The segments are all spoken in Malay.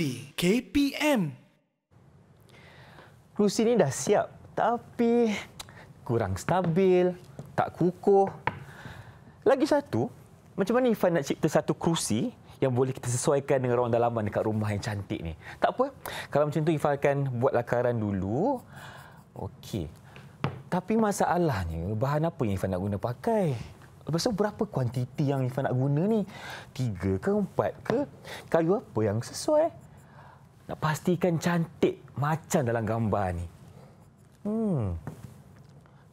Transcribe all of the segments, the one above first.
Daily KPM. Rusi ini dah siap tapi kurang stabil, tak kukuh. Lagi satu, macam mana Ifan nak cipta satu kerusi yang boleh kita sesuaikan dengan ruang dalaman dekat rumah yang cantik ni? Tak apa, kalau macam tu Ifan akan buat lakaran dulu. Okey. Tapi masalahnya, bahan apa yang Ifan nak guna pakai? Lepas tu, berapa kuantiti yang Ifan nak guna ni? Tiga ke empat ke? Kayu apa yang sesuai? nak pastikan cantik macam dalam gambar ni. Hmm.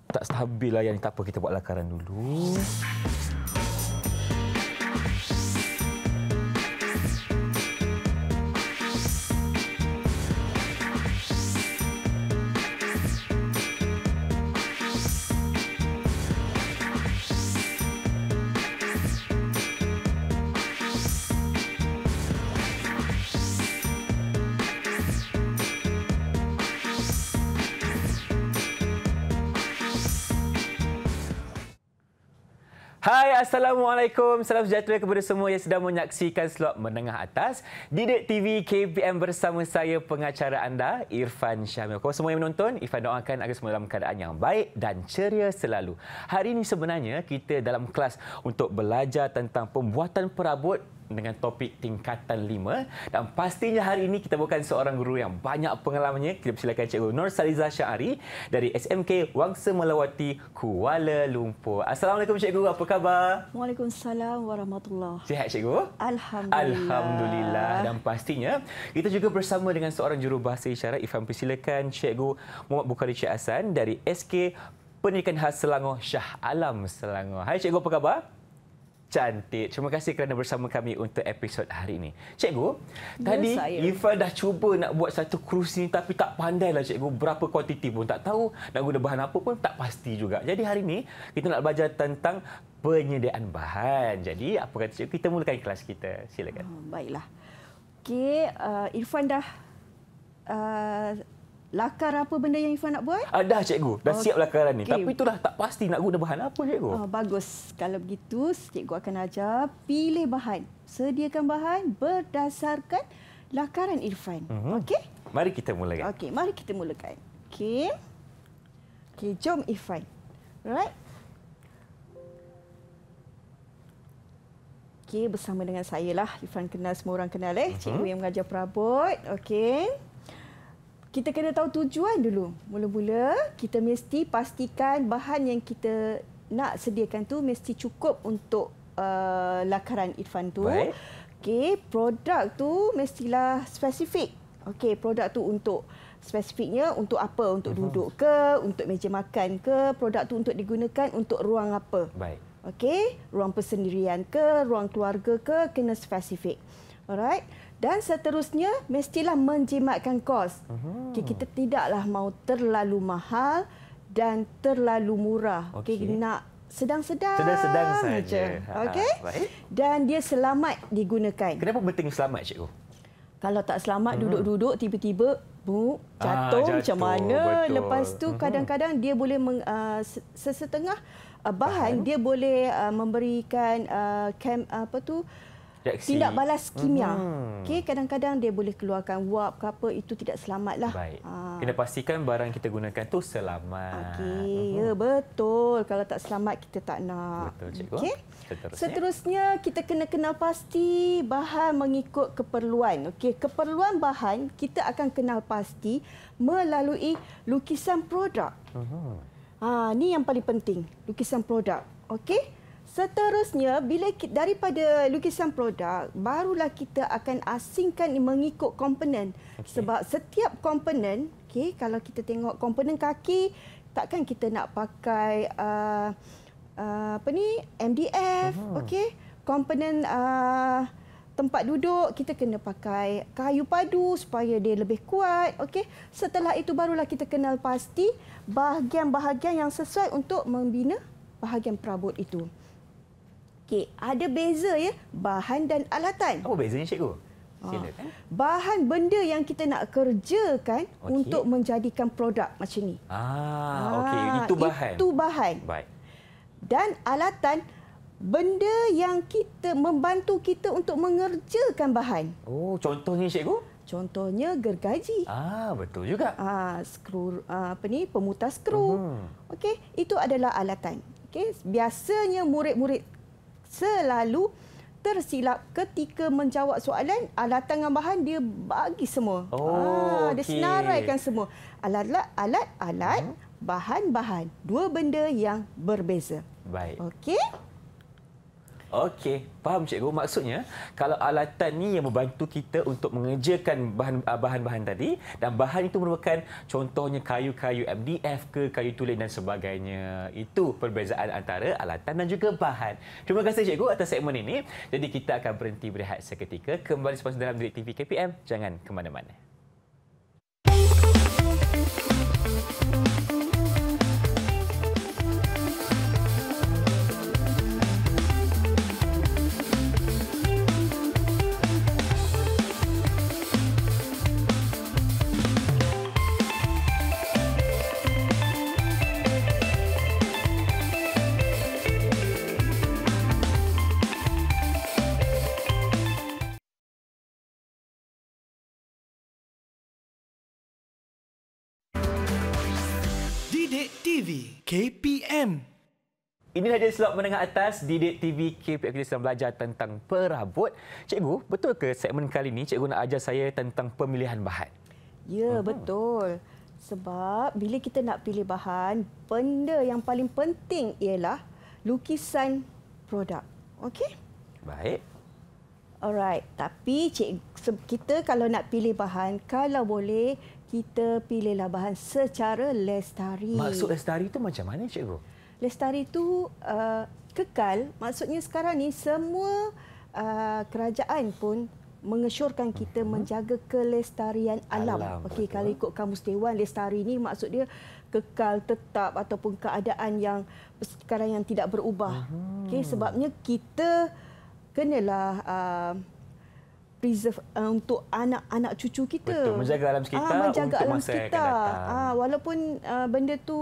Tak stabil lah yang ni. Tak apa, kita buat lakaran dulu. Assalamualaikum. Salam sejahtera kepada semua yang sedang menyaksikan slot menengah atas. Didik TV KPM bersama saya pengacara anda Irfan Syamil. Kalau semua yang menonton, Irfan doakan agar semua dalam keadaan yang baik dan ceria selalu. Hari ini sebenarnya kita dalam kelas untuk belajar tentang pembuatan perabot dengan topik tingkatan 5 dan pastinya hari ini kita bukan seorang guru yang banyak pengalamannya kita silakan cikgu Nur Saliza Syahari dari SMK Wangsa Melawati Kuala Lumpur. Assalamualaikum cikgu, apa khabar? Waalaikumsalam warahmatullahi. Sihat cikgu? Alhamdulillah. Alhamdulillah dan pastinya kita juga bersama dengan seorang jurubahasa isyarat Ifan persilakan cikgu Muhammad Bukhari Syah Hasan dari SK Pendidikan Khas Selangor Shah Alam Selangor. Hai cikgu apa khabar? cantik. Terima kasih kerana bersama kami untuk episod hari ini. Cikgu, ya, tadi Ifa dah cuba nak buat satu kerusi tapi tak pandai lah. cikgu. Berapa kuantiti pun tak tahu. Nak guna bahan apa pun tak pasti juga. Jadi hari ini kita nak belajar tentang penyediaan bahan. Jadi apa kata cikgu? Kita mulakan kelas kita. Silakan. Oh, baiklah. Okey, uh, Irfan dah uh, lakar apa benda yang Ifan nak buat? Uh, dah cikgu, dah okay. siap lakaran ni. Okay. Tapi itulah tak pasti nak guna bahan apa cikgu. Oh, bagus. Kalau begitu, cikgu akan ajar pilih bahan. Sediakan bahan berdasarkan lakaran Irfan. Mm -hmm. Okey? Mari kita mulakan. Okey, mari kita mulakan. Okey. Okey, jom Irfan. Right? Okey, bersama dengan saya lah. Irfan kenal semua orang kenal eh. Mm -hmm. Cikgu yang mengajar perabot. Okey kita kena tahu tujuan dulu. Mula-mula kita mesti pastikan bahan yang kita nak sediakan tu mesti cukup untuk uh, lakaran Irfan tu. Okey, produk tu mestilah spesifik. Okey, produk tu untuk spesifiknya untuk apa? Untuk uh-huh. duduk ke, untuk meja makan ke, produk tu untuk digunakan untuk ruang apa? Baik. Okey, ruang persendirian ke, ruang keluarga ke, kena spesifik. Alright dan seterusnya mestilah menjimatkan kos. Okay, kita tidaklah mau terlalu mahal dan terlalu murah. Okay, okay. nak sedang-sedang sedang-sedang saja. Ha, Okey. Dan dia selamat digunakan. Kenapa penting selamat cikgu? Kalau tak selamat hmm. duduk-duduk hmm. tiba-tiba buk jatuh, ah, jatuh macam mana betul. lepas tu hmm. kadang-kadang dia boleh meng, uh, sesetengah uh, bahan, bahan dia boleh uh, memberikan uh, kem, apa tu Reaksi. Tindak balas kimia. Hmm. Okey, kadang-kadang dia boleh keluarkan wap ke apa itu tidak selamatlah. Baik. Aa. Ha. Kena pastikan barang kita gunakan tu selamat. Okey, mhm. ya betul. Kalau tak selamat kita tak nak. Betul, cikgu. Okey. Seterusnya. Seterusnya kita kena kenal pasti bahan mengikut keperluan. Okey, keperluan bahan kita akan kenal pasti melalui lukisan produk. Mhm. Ha, ni yang paling penting, lukisan produk. Okey. Seterusnya, bila kita, daripada lukisan produk, barulah kita akan asingkan mengikut komponen. Okay. Sebab setiap komponen, okay, kalau kita tengok komponen kaki, takkan kita nak pakai uh, uh, apa ni MDF, uh-huh. okay? komponen uh, tempat duduk, kita kena pakai kayu padu supaya dia lebih kuat. Okay? Setelah itu, barulah kita kenal pasti bahagian-bahagian yang sesuai untuk membina bahagian perabot itu kek. Ada beza ya bahan dan alatan. Apa bezanya cikgu? Ah, Silakan. Bahan benda yang kita nak kerjakan okay. untuk menjadikan produk macam ni. Ah, ah okey. Itu bahan. Itu bahan. Baik. Dan alatan benda yang kita membantu kita untuk mengerjakan bahan. Oh, contohnya cikgu? Contohnya gergaji. Ah, betul juga. Ah, skru ah, apa ni? Pemutar skru. Uh mhm. -huh. Okey, itu adalah alatan. Okey, biasanya murid-murid selalu tersilap ketika menjawab soalan alat tangan bahan dia bagi semua. Ah, oh, ah, dia senaraikan semua. Alat-alat alat-alat hmm. bahan-bahan dua benda yang berbeza. Baik. Okey. Okey, faham cikgu maksudnya kalau alatan ni yang membantu kita untuk mengerjakan ah, bahan-bahan tadi dan bahan itu merupakan contohnya kayu-kayu MDF ke kayu tulen dan sebagainya. Itu perbezaan antara alatan dan juga bahan. Terima kasih cikgu atas segmen ini. Jadi kita akan berhenti berehat seketika kembali sempena dalam Direkt TV KPM. Jangan ke mana-mana. KPM. Inilah dia slot menengah atas di Didik TV KPM kita sedang belajar tentang perabot. Cikgu, betul ke segmen kali ini cikgu nak ajar saya tentang pemilihan bahan? Ya, uh betul. Sebab bila kita nak pilih bahan, benda yang paling penting ialah lukisan produk. Okey? Baik. Alright, tapi cik kita kalau nak pilih bahan, kalau boleh kita pilihlah bahan secara lestari. Maksud lestari itu macam mana, Cikgu? Lestari itu uh, kekal. Maksudnya sekarang ni semua uh, kerajaan pun mengesyorkan kita hmm. menjaga kelestarian alam. alam Okey, kalau ikut kamus dewan lestari ni maksud dia kekal tetap ataupun keadaan yang sekarang yang tidak berubah. Hmm. Okey, sebabnya kita kenalah uh, preserve uh, untuk anak-anak cucu kita. Betul, menjaga alam ah, sekitar ha, menjaga untuk alam masa kita. yang akan datang. Ha, walaupun uh, benda tu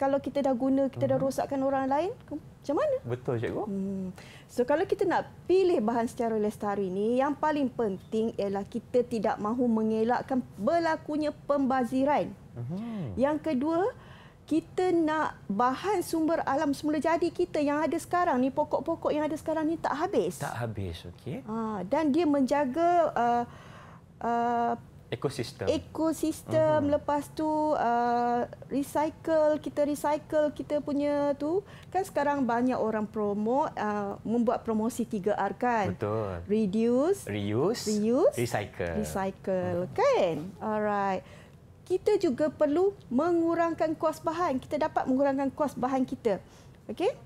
kalau kita dah guna, kita hmm. dah mhm. rosakkan orang lain, macam mana? Betul, Cikgu. Hmm. So, kalau kita nak pilih bahan secara lestari ini, yang paling penting ialah kita tidak mahu mengelakkan berlakunya pembaziran. Hmm. Yang kedua, kita nak bahan sumber alam semula jadi kita yang ada sekarang ni pokok-pokok yang ada sekarang ni tak habis. Tak habis, okey. Ha, dan dia menjaga uh, uh, ekosistem. Ekosistem uh-huh. lepas tu uh, recycle kita recycle kita punya tu kan sekarang banyak orang promo uh, membuat promosi 3R kan. Betul. Reduce, reuse, reuse, recycle. Recycle, uh-huh. kan? Alright kita juga perlu mengurangkan kos bahan. Kita dapat mengurangkan kos bahan kita. Okey?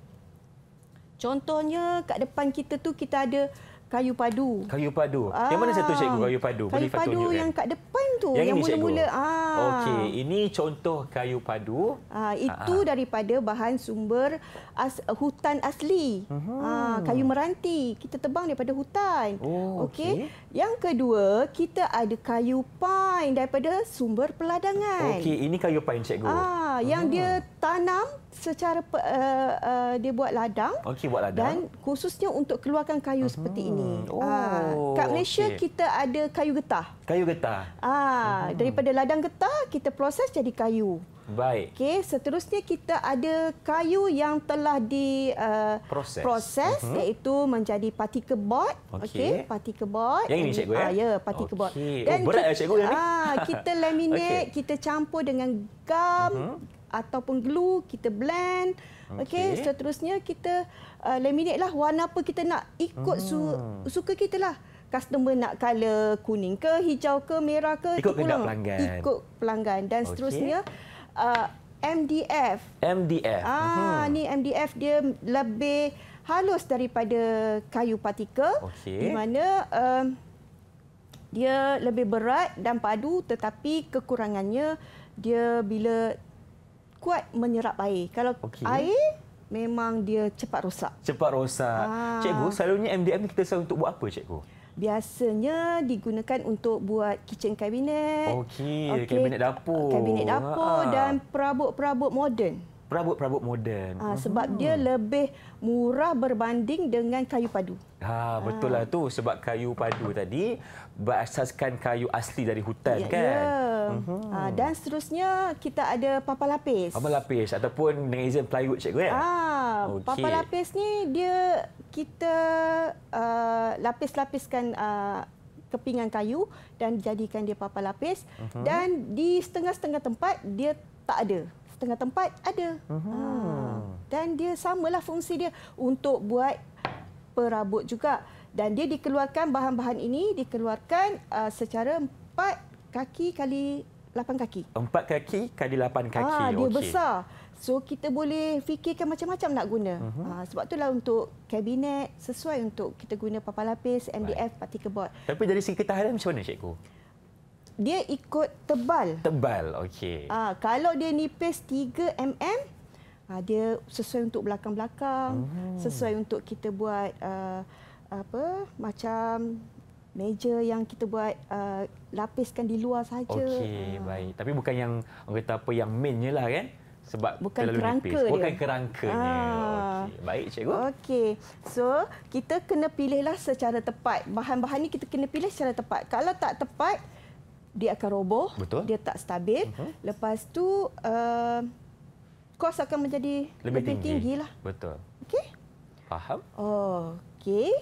Contohnya kat depan kita tu kita ada kayu padu. Kayu padu. Ah. Yang mana satu cikgu kayu padu? Kayu Boleh padu yang kan? kat depan tu yang, yang mula-mula. Ah. Okey, ini contoh kayu padu. Ah, itu ah. daripada bahan sumber as, hutan asli. Ha, kayu meranti kita tebang daripada hutan. Oh, Okey. Okay. Yang kedua, kita ada kayu pine daripada sumber peladangan. Okey, ini kayu pine cikgu. Ah, Aha. yang dia tanam secara uh, uh, dia buat ladang. Okey, buat ladang. Dan khususnya untuk keluarkan kayu Aha. seperti ini. Oh. Ah, kat Malaysia okay. kita ada kayu getah. Kayu getah. Ah, Aha. daripada ladang getah kita proses jadi kayu. Baik. Okey, seterusnya kita ada kayu yang telah di uh, proses, proses uh mhm. -huh. iaitu menjadi particle board. Okey, okay. particle board. Yang ini cikgu ya? Ah, ya, particle okay. board. Oh, dan oh, beratlah ya, cikgu yang ni. Ah, kita laminate, okay. kita campur dengan gam uh mhm. -huh. ataupun glue, kita blend. Okey, okay. seterusnya kita uh, laminate lah warna apa kita nak ikut uh -huh. su hmm. suka kita lah. Customer nak color kuning ke, hijau ke, merah ke, ikut pelanggan. Ikut pelanggan dan okay. seterusnya uh, MDF. MDF. Ah, uh ni MDF dia lebih halus daripada kayu partikel. Okay. Di mana uh, dia lebih berat dan padu tetapi kekurangannya dia bila kuat menyerap air. Kalau okay. air memang dia cepat rosak. Cepat rosak. Ah. Cikgu, selalunya MDF ni kita selalu untuk buat apa, cikgu? biasanya digunakan untuk buat kitchen cabinet. Okey, okay. kabinet dapur. Kabinet dapur ha. dan perabot-perabot moden. Perabot-perabot moden. Ha, hmm. sebab hmm. dia lebih murah berbanding dengan kayu padu. Ha, betul lah tu sebab kayu padu tadi berasaskan kayu asli dari hutan ya, kan. Ya. Uh-huh. Uh, dan seterusnya kita ada papa lapis. Papa lapis ataupun dengan izin plywood cikgu ya. Ah, okay. papa lapis ni dia kita uh, lapis-lapiskan uh, kepingan kayu dan jadikan dia papa lapis uh-huh. dan di setengah-setengah tempat dia tak ada. Setengah tempat ada. Uh-huh. Uh, dan dia samalah fungsi dia untuk buat perabot juga dan dia dikeluarkan bahan-bahan ini dikeluarkan uh, secara empat kaki kali lapan kaki. Empat kaki kali lapan kaki. Ah, dia okay. besar. So kita boleh fikirkan macam-macam nak guna. Uh-huh. Ha, sebab itulah untuk kabinet sesuai untuk kita guna papan lapis, MDF, Baik. particle board. Tapi dari segi ketahanan macam mana cikgu? Dia ikut tebal. Tebal, okey. Ha, kalau dia nipis 3 mm, ha, dia sesuai untuk belakang-belakang, uh-huh. sesuai untuk kita buat... Uh, apa macam meja yang kita buat uh, lapiskan di luar saja. Okey, ha. baik. Tapi bukan yang orang kata apa yang mainnya lah kan? Sebab bukan terlalu nipis. Dia. Bukan kerangkanya. Ah. Okey, baik cikgu. Okey. So, kita kena pilihlah secara tepat. Bahan-bahan ni kita kena pilih secara tepat. Kalau tak tepat, dia akan roboh. Betul. Dia tak stabil. Uh-huh. Lepas tu, uh, kos akan menjadi lebih, lebih tinggi. tinggilah. Betul. Okey? Faham? Oh, okey.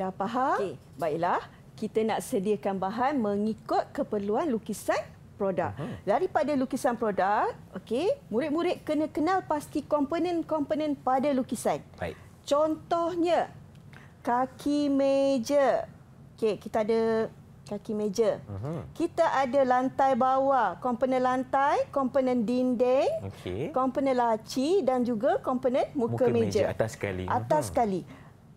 Dah faham? Okay. Baiklah, kita nak sediakan bahan mengikut keperluan lukisan produk. Aha. Daripada lukisan produk, okey, murid-murid kena kenal pasti komponen-komponen pada lukisan. Baik. Contohnya kaki meja. Okey, kita ada kaki meja. Aha. Kita ada lantai bawah, komponen lantai, komponen dinding, okey, komponen laci dan juga komponen muka, muka meja. meja atas sekali. Atas Aha. sekali.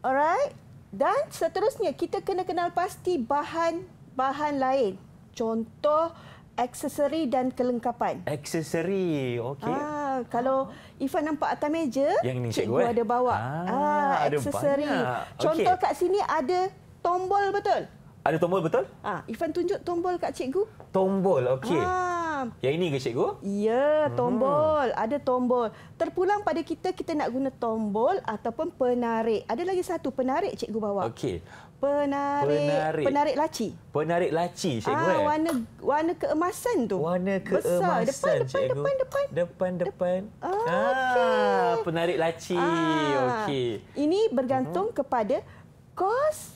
Alright, dan seterusnya kita kena kenal pasti bahan-bahan lain. Contoh aksesori dan kelengkapan. Aksesori. Okey. Ah, kalau ah. Ifan nampak atas meja, Yang ini, cikgu, cikgu eh? ada bawa. Ah, ah aksesori. Contoh okay. kat sini ada tombol betul? Ada tombol betul? Ah, Ifan tunjuk tombol kat cikgu. Tombol. Okey. Ah. Faham. Yang ini ke cikgu? Ya, tombol. Hmm. Ada tombol. Terpulang pada kita, kita nak guna tombol ataupun penarik. Ada lagi satu, penarik cikgu bawa. Okey. Penarik, penarik penarik laci. Penarik laci, cikgu. Ah, eh? warna warna keemasan tu. Warna keemasan, Besar. Depan, cikgu. Depan, depan, depan. Depan, depan. Ah, okay. ah penarik laci. Ah. Okey. Ini bergantung hmm. kepada kos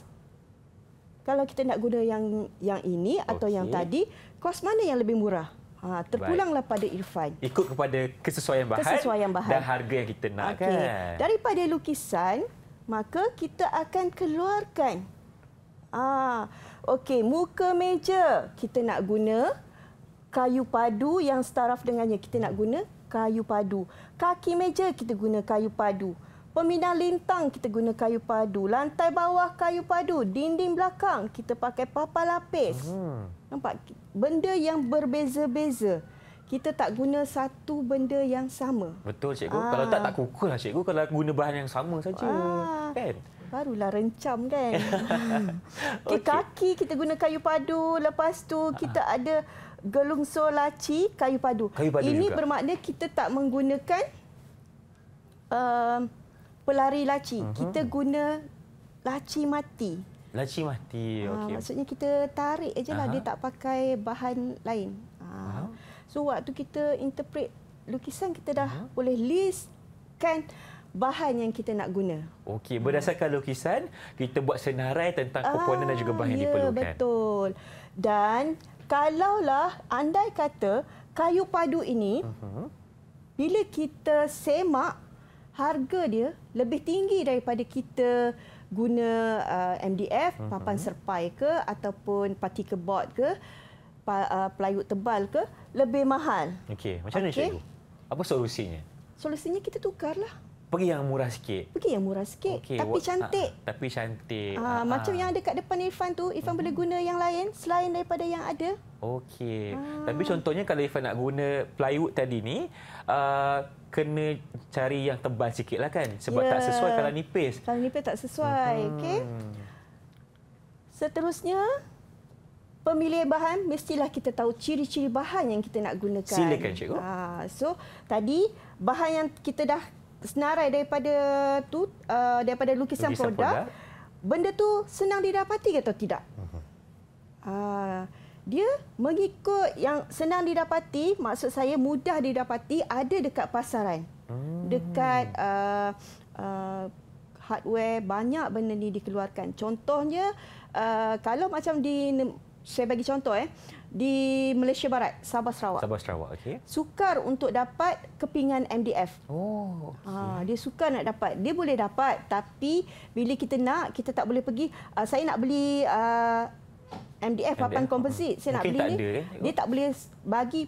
kalau kita nak guna yang yang ini atau okay. yang tadi, kos mana yang lebih murah? Ha, terpulanglah Baik. pada Irfan. Ikut kepada kesesuaian bahan, kesesuaian bahan dan harga yang kita nak. Okay. Kan? Daripada lukisan, maka kita akan keluarkan. Ah, okey, muka meja kita nak guna kayu padu yang setaraf dengannya. Kita nak guna kayu padu. Kaki meja kita guna kayu padu. Pemindah lintang kita guna kayu padu. Lantai bawah kayu padu. Dinding belakang kita pakai papan lapis. Hmm. Nampak? Benda yang berbeza-beza. Kita tak guna satu benda yang sama. Betul, Cikgu. Aa. Ah. Kalau tak, tak kukul lah, Cikgu. Kalau guna bahan yang sama saja. Ah. Kan? Barulah rencam, kan? okay. Okay, kaki kita guna kayu padu. Lepas tu ah. kita ada gelungsor solaci kayu padu. Kayu padu Ini juga. bermakna kita tak menggunakan... Uh, pelari laci. Uh-huh. Kita guna laci mati. Laci mati. Ah, okay. Uh, maksudnya kita tarik aje lah. Uh-huh. Dia tak pakai bahan lain. Uh. Uh-huh. So waktu kita interpret lukisan kita dah uh-huh. boleh listkan bahan yang kita nak guna. Okey, berdasarkan lukisan, kita buat senarai tentang ah, komponen dan juga bahan ya, yang diperlukan. Betul. Dan kalaulah andai kata kayu padu ini uh-huh. bila kita semak harga dia lebih tinggi daripada kita guna uh, MDF uh-huh. Mhm. papan serpai ke ataupun particle board ke pa, uh, playut tebal ke lebih mahal. Okey, macam mana okay. cikgu? Apa solusinya? Solusinya kita tukarlah. Pergi yang murah sikit. Pergi yang murah sikit okay. Ah, tapi cantik. Uh, ah, tapi cantik. Uh, uh, macam ah. yang ada kat depan Irfan tu, Irfan uh boleh mhm. guna yang lain selain daripada yang ada. Okey. Tapi contohnya kalau Irfan nak guna playut tadi ni, uh, kena cari yang tebal sikit lah kan. Sebab yeah. tak ya. sesuai kalau nipis. Kalau nipis tak sesuai. Hmm. Okay. Seterusnya, pemilih bahan mestilah kita tahu ciri-ciri bahan yang kita nak gunakan. Silakan cikgu. Ha, so, tadi bahan yang kita dah senarai daripada tu uh, daripada lukisan, lukisan produk, produk benda tu senang didapati atau tidak? uh, dia mengikut yang senang didapati, maksud saya mudah didapati ada dekat pasaran. Hmm. Dekat uh, uh, hardware banyak benda ni dikeluarkan. Contohnya uh, kalau macam di saya bagi contoh eh di Malaysia Barat, Sabah Sarawak. Sabah Sarawak, okey. Sukar untuk dapat kepingan MDF. Oh, ah, okay. ha, dia sukar nak dapat. Dia boleh dapat tapi bila kita nak kita tak boleh pergi uh, saya nak beli uh, MDF, MDF papan komposit. Saya Mungkin nak beli ni. eh. Dia tak boleh bagi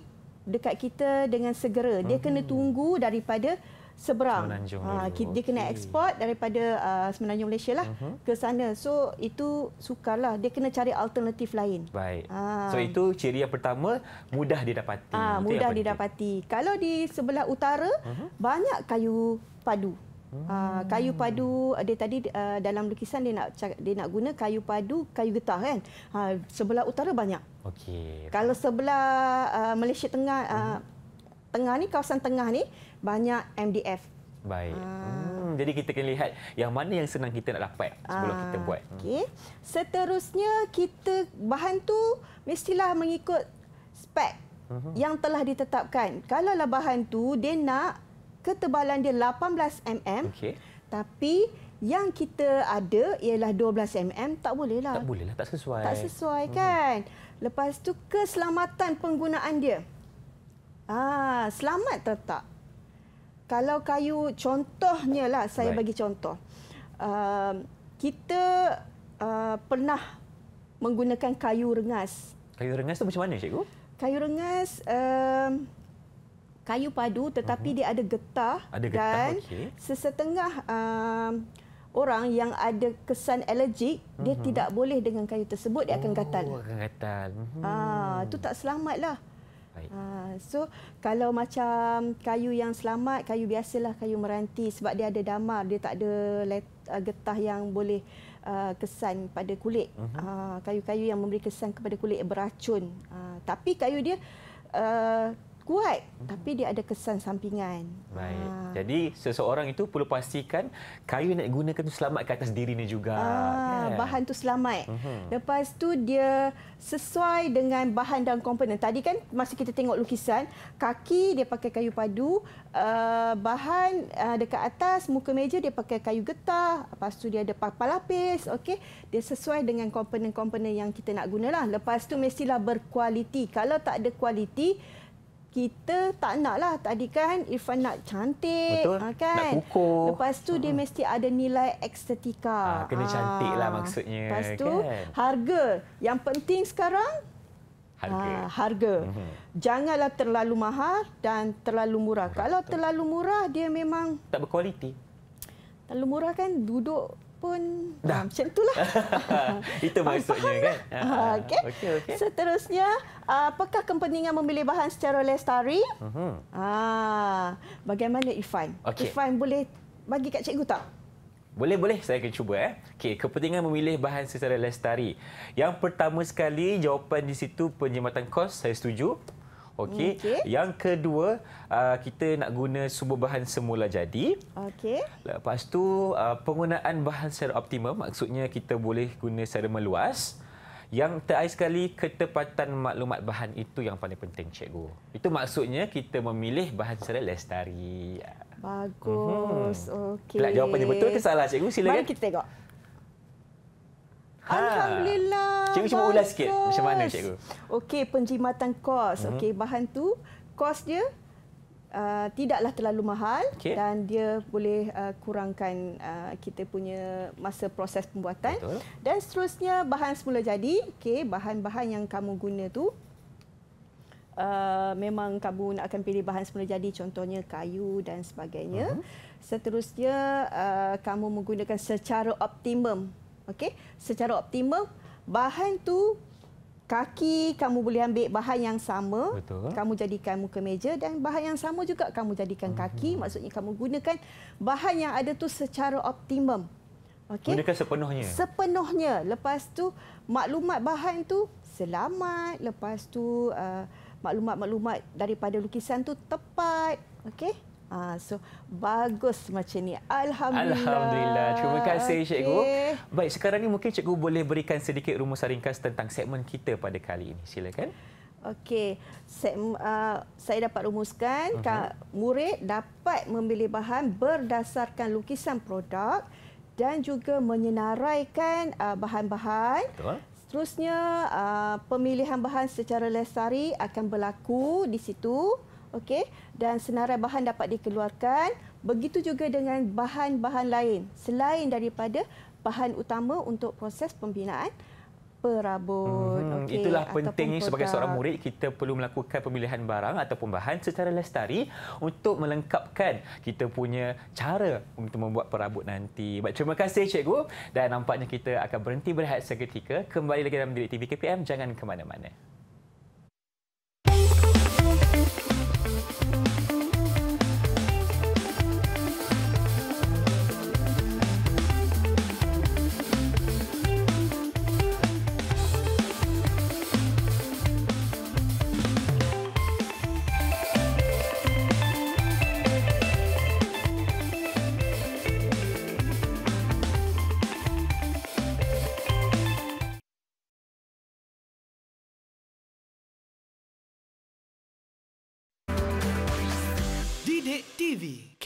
dekat kita dengan segera. Dia hmm. kena tunggu daripada seberang. Ha, dia okay. kena ekspor daripada uh, Semenanjung Malaysia lah uh-huh. ke sana. So itu sukarlah. Dia kena cari alternatif lain. Baik. Ha. So itu ciri yang pertama mudah didapati. Ha, mudah didapati. Kalau di sebelah utara uh-huh. banyak kayu padu. Uh, kayu hmm. padu eh, dia tadi uh, dalam lukisan dia nak dia nak guna kayu padu kayu getah kan uh, sebelah utara banyak okey kalau sebelah uh, Malaysia tengah uh, tengah ni kawasan tengah ni banyak MDF baik uh, hmm, jadi kita kena lihat yang mana yang senang kita nak dapat sebelum uh, kita buat hmm. okey seterusnya kita bahan tu mestilah mengikut spek yang telah ditetapkan kalau lah bahan tu dia nak ketebalan dia 18 mm. Okay. Tapi yang kita ada ialah 12 mm tak boleh lah. Tak boleh lah, tak sesuai. Tak sesuai hmm. kan. Lepas tu keselamatan penggunaan dia. Ah, selamat tak tak? Kalau kayu contohnya lah saya right. bagi contoh. Uh, kita uh, pernah menggunakan kayu rengas. Kayu rengas tu macam mana cikgu? Kayu rengas uh, kayu padu tetapi uh-huh. dia ada getah, ada getah dan okay. sesetengah um, orang yang ada kesan alergik uh-huh. dia mhm. tidak boleh dengan kayu tersebut dia akan oh, gatal. Oh, akan gatal. Mhm. Ah, uh-huh. uh, tu tak selamatlah. Ah, so kalau macam kayu yang selamat, kayu biasalah, kayu meranti sebab dia ada damar, dia tak ada ah, getah yang boleh uh, kesan pada kulit. Uh-huh. Uh, kayu-kayu yang memberi kesan kepada kulit beracun. Uh, tapi kayu dia uh, kuat tapi dia ada kesan sampingan. Baik. Ha. Jadi seseorang itu perlu pastikan kayu yang nak gunakan itu selamat ke atas diri ni juga. Ha. Ha. bahan tu selamat. uh Lepas tu dia sesuai dengan bahan dan komponen. Tadi kan masa kita tengok lukisan, kaki dia pakai kayu padu, ah, bahan uh, dekat atas muka meja dia pakai kayu getah, lepas tu dia ada papan lapis, okey. Dia sesuai dengan komponen-komponen yang kita nak gunalah. Lepas tu mestilah berkualiti. Kalau tak ada kualiti, kita tak nak lah. Tadi kan Irfan nak cantik. Betul. Ah, kan? Nak kukuh. Lepas tu ha. dia hmm. mesti ada nilai estetika. Ha, kena ha. cantik lah maksudnya. Lepas tu kan? harga. Yang penting sekarang harga. Ha, harga. Hmm. Janganlah terlalu mahal dan terlalu murah. Betul. Kalau terlalu murah dia memang... Tak berkualiti. Terlalu murah kan duduk pun Dah. Ah, macam itulah. Itu maksudnya kan? Ah, ah, okey. Okay, okay. Seterusnya, apakah kepentingan memilih bahan secara lestari? Uh-huh. Bagaimana Ifan? Okay. Ifan boleh bagi kat cikgu tak? Boleh boleh saya akan cuba eh. Okey, kepentingan memilih bahan secara lestari. Yang pertama sekali jawapan di situ penjimatan kos saya setuju. Okey. Okay. Yang kedua, uh, kita nak guna sumber bahan semula jadi. Okey. Lepas tu uh, penggunaan bahan secara optimum maksudnya kita boleh guna secara meluas. Yang terakhir sekali, ketepatan maklumat bahan itu yang paling penting, cikgu. Itu maksudnya kita memilih bahan secara lestari. Bagus. hmm Okey. Kelak jawapannya betul ke salah, cikgu? Silakan. Mari kita tengok. Ah. Alhamdulillah. Cikgu cuba ulas sikit macam mana cikgu? Okey, penjimatan kos. Mhm. Okey, bahan tu kos dia Uh, tidaklah terlalu mahal okay. dan dia boleh uh, kurangkan uh, kita punya masa proses pembuatan Betul. dan seterusnya bahan semula jadi okey bahan-bahan yang kamu guna tu uh, memang kamu nak akan pilih bahan semula jadi contohnya kayu dan sebagainya uh-huh. seterusnya uh, kamu menggunakan secara optimum okey secara optimal bahan tu kaki kamu boleh ambil bahan yang sama Betul. kamu jadikan muka meja dan bahan yang sama juga kamu jadikan kaki uh-huh. maksudnya kamu gunakan bahan yang ada tu secara optimum okey gunakan sepenuhnya sepenuhnya lepas tu maklumat bahan tu selamat lepas tu uh, maklumat-maklumat daripada lukisan tu tepat okey Uh, so bagus macam ni. Alhamdulillah. Alhamdulillah. Terima kasih okay. cikgu. Baik, sekarang ni mungkin cikgu boleh berikan sedikit rumusan ringkas tentang segmen kita pada kali ini. Silakan. Okey, saya, uh, saya dapat rumuskan uh mhm. -huh. murid dapat memilih bahan berdasarkan lukisan produk dan juga menyenaraikan ah, bahan-bahan. Uh, Seterusnya, uh, pemilihan bahan secara lesari akan berlaku di situ okey dan senarai bahan dapat dikeluarkan begitu juga dengan bahan-bahan lain selain daripada bahan utama untuk proses pembinaan perabot hmm, okay, itulah pentingnya produk. sebagai seorang murid kita perlu melakukan pemilihan barang ataupun bahan secara lestari untuk melengkapkan kita punya cara untuk membuat perabot nanti. Baik terima kasih cikgu dan nampaknya kita akan berhenti berehat seketika kembali lagi dalam Direktif TV KPM jangan ke mana-mana.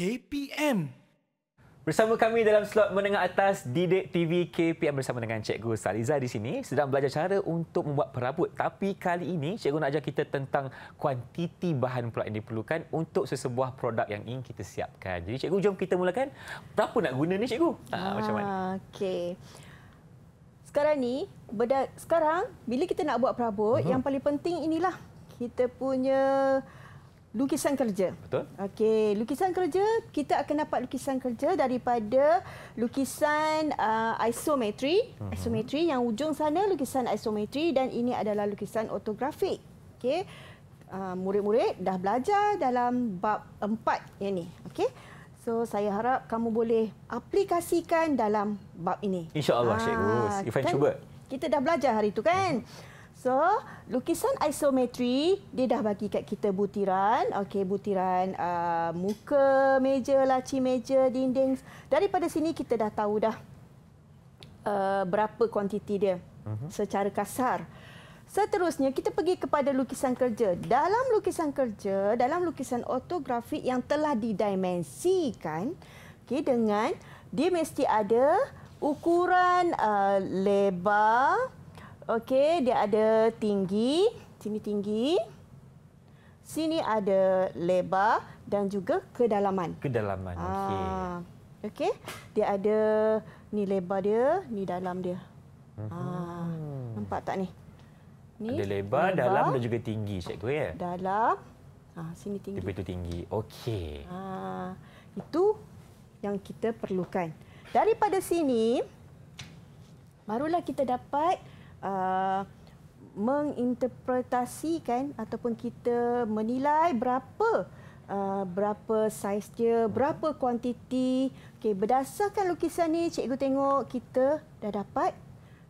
KPM. Bersama kami dalam slot menengah atas Didik TV KPM bersama dengan Cikgu Saliza di sini sedang belajar cara untuk membuat perabot. Tapi kali ini Cikgu nak ajar kita tentang kuantiti bahan pula yang diperlukan untuk sesebuah produk yang ingin kita siapkan. Jadi Cikgu jom kita mulakan. Berapa nak guna ni Cikgu? Ha, ah, macam mana? Okay. Sekarang ni, sekarang bila kita nak buat perabot, uh-huh. yang paling penting inilah kita punya lukisan kerja. Betul. Okey, lukisan kerja kita akan dapat lukisan kerja daripada lukisan uh, isometri, uh-huh. isometri yang ujung sana lukisan isometri dan ini adalah lukisan otografik. Okey. Uh, murid-murid dah belajar dalam bab 4 yang ni. Okey. So saya harap kamu boleh aplikasikan dalam bab ini. Insya-Allah, ha, Cikgu. Ifan kan? cuba. Kita dah belajar hari tu kan? Uh-huh. So, lukisan isometri, dia dah bagi kat kita butiran. Okey, butiran uh, muka meja, laci meja, dinding. Daripada sini, kita dah tahu dah uh, berapa kuantiti dia uh mhm. -huh. secara kasar. Seterusnya, kita pergi kepada lukisan kerja. Dalam lukisan kerja, dalam lukisan otografik yang telah didimensikan, okay, dengan dia mesti ada ukuran uh, lebar, Okey, dia ada tinggi, sini tinggi. Sini ada lebar dan juga kedalaman. Kedalaman. Ah, okey. Okey, dia ada ni lebar dia, ni dalam dia. Hmm. Nampak tak ni? Ni. Ada lebar, lebar dalam dan juga tinggi, cikgu ya. Eh? Dalam. Ah, sini tinggi. Tapi itu tinggi. Okey. Ah, itu yang kita perlukan. Daripada sini barulah kita dapat Uh, menginterpretasikan ataupun kita menilai berapa Uh, berapa saiz dia, berapa kuantiti. Okay, berdasarkan lukisan ni, cikgu tengok kita dah dapat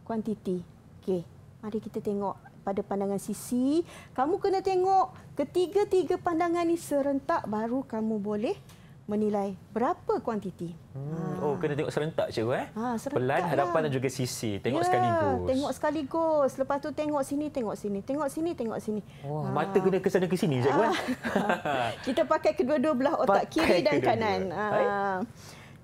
kuantiti. Okay, mari kita tengok pada pandangan sisi. Kamu kena tengok ketiga-tiga pandangan ni serentak baru kamu boleh menilai berapa kuantiti. Hmm. Ah. Oh, kena tengok serentak cikgu eh. Ha, serentak Pelan, hadapan ya. dan juga sisi. Tengok ya, sekaligus. Tengok sekaligus. Lepas tu tengok sini, tengok sini. Tengok sini, tengok sini. Wah, oh, ha. mata kena ke sana ke sini cikgu ha. eh. Kita pakai kedua-dua belah otak pakai kiri dan kedua. kanan. Ha.